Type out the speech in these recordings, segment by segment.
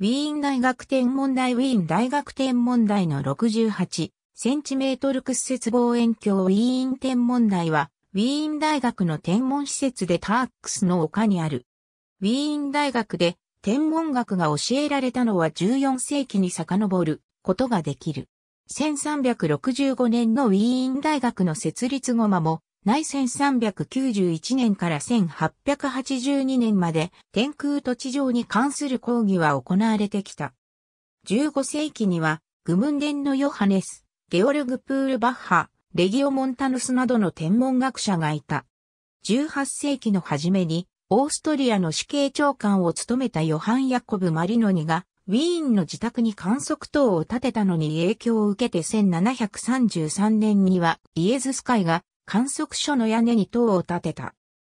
ウィーン大学天文台ウィーン大学天文台の68センチメートル屈折望遠鏡ウィーン天文台は、ウィーン大学の天文施設でターックスの丘にある。ウィーン大学で天文学が教えられたのは14世紀に遡ることができる。1365年のウィーン大学の設立後間も内1391年から1882年まで天空土地上に関する講義は行われてきた。15世紀には、グムンデンのヨハネス、ゲオルグ・プール・バッハ、レギオ・モンタヌスなどの天文学者がいた。18世紀の初めに、オーストリアの死刑長官を務めたヨハン・ヤコブ・マリノニが、ウィーンの自宅に観測塔を建てたのに影響を受けて1733年にはイエズス会が観測所の屋根に塔を建てた。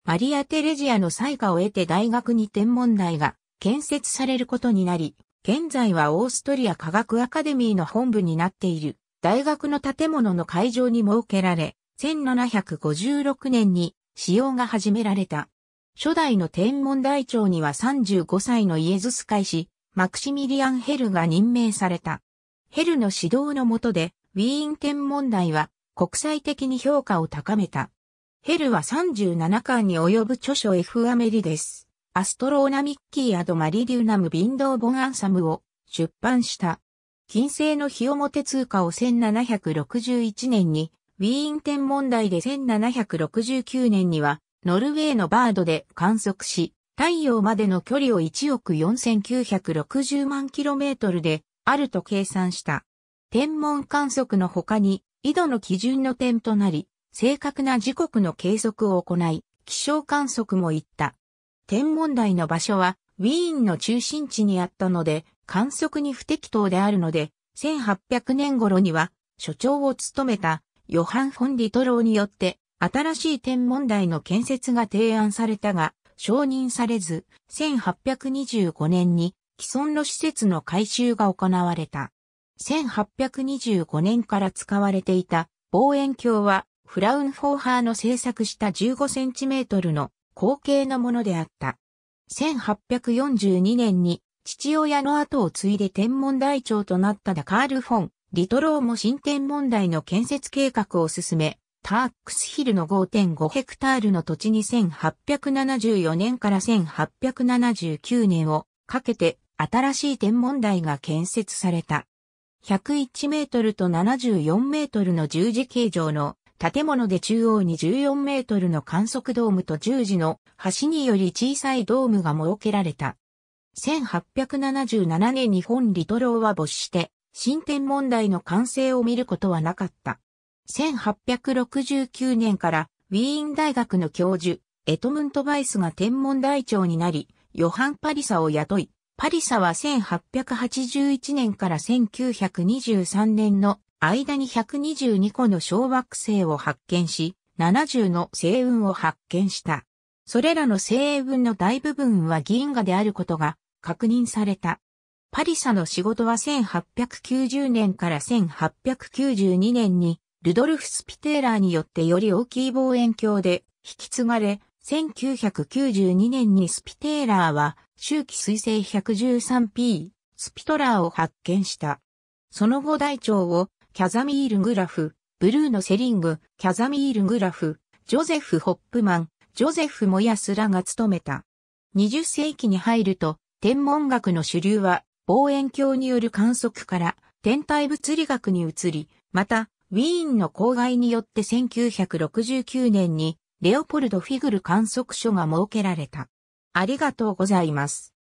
マリア・テレジアの採火を得て大学に天文台が建設されることになり、現在はオーストリア科学アカデミーの本部になっている大学の建物の会場に設けられ、1756年に使用が始められた。初代の天文台長には35歳のイエズス会士、マクシミリアン・ヘルが任命された。ヘルの指導の下で、ウィーン天文台は国際的に評価を高めた。ヘルは37巻に及ぶ著書 F アメリです。アストローナミッキーアドマリリュナムビンドーボンアンサムを出版した。金星の日表通貨を1761年に、ウィーン天文台で1769年には、ノルウェーのバードで観測し、太陽までの距離を1億4960万キロメートルで、あると計算した。天文観測の他に、緯度の基準の点となり、正確な時刻の計測を行い、気象観測も行った。天文台の場所は、ウィーンの中心地にあったので、観測に不適当であるので、1800年頃には、所長を務めた、ヨハン・フォン・リトローによって、新しい天文台の建設が提案されたが、承認されず、1825年に既存の施設の改修が行われた。1825年から使われていた望遠鏡はフラウンフォーハーの制作した15センチメートルの後継のものであった。1842年に父親の後を継いで天文台長となったダカール・フォン、リトローも新天文台の建設計画を進め、タークスヒルの5.5ヘクタールの土地に1874年から1879年をかけて新しい天文台が建設された。101メートルと74メートルの十字形状の建物で中央に14メートルの観測ドームと十字の端により小さいドームが設けられた。1877年日本リトローは没して、新天文台の完成を見ることはなかった。1869年からウィーン大学の教授、エトムント・バイスが天文台長になり、ヨハン・パリサを雇い、パリサは1881年から1923年の間に122個の小惑星を発見し、70の星雲を発見した。それらの星雲の大部分は銀河であることが確認された。パリサの仕事は1890年から1892年にルドルフ・スピテーラーによってより大きい望遠鏡で引き継がれ、1992年にスピテーラーは周期水星 113p スピトラーを発見した。その後大腸をキャザミールグラフ、ブルーのセリング、キャザミールグラフ、ジョゼフ・ホップマン、ジョゼフ・モヤスらが務めた。20世紀に入ると天文学の主流は望遠鏡による観測から天体物理学に移り、またウィーンの郊外によって1969年にレオポルド・フィグル観測所が設けられた。ありがとうございます。